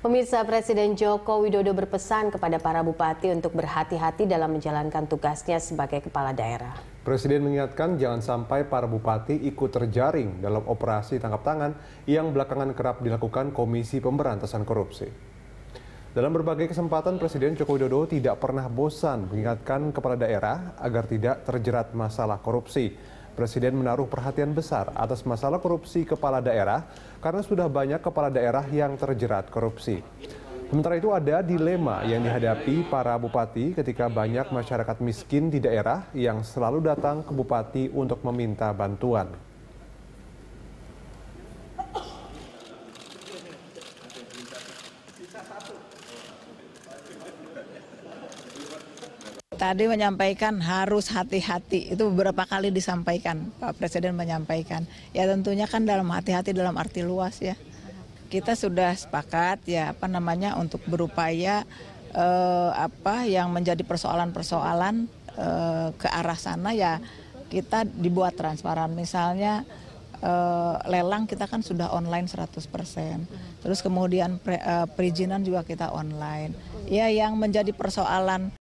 Pemirsa Presiden Joko Widodo berpesan kepada para bupati untuk berhati-hati dalam menjalankan tugasnya sebagai kepala daerah. Presiden mengingatkan jangan sampai para bupati ikut terjaring dalam operasi tangkap tangan yang belakangan kerap dilakukan Komisi Pemberantasan Korupsi. Dalam berbagai kesempatan, Presiden Joko Widodo tidak pernah bosan mengingatkan kepala daerah agar tidak terjerat masalah korupsi. Presiden menaruh perhatian besar atas masalah korupsi kepala daerah karena sudah banyak kepala daerah yang terjerat korupsi. Sementara itu ada dilema yang dihadapi para bupati ketika banyak masyarakat miskin di daerah yang selalu datang ke bupati untuk meminta bantuan. Tadi menyampaikan harus hati-hati, itu beberapa kali disampaikan Pak Presiden menyampaikan. Ya tentunya kan dalam hati-hati dalam arti luas ya. Kita sudah sepakat ya apa namanya untuk berupaya eh, apa yang menjadi persoalan-persoalan eh, ke arah sana ya kita dibuat transparan. Misalnya eh, lelang kita kan sudah online 100%. Terus kemudian eh, perizinan juga kita online. Ya yang menjadi persoalan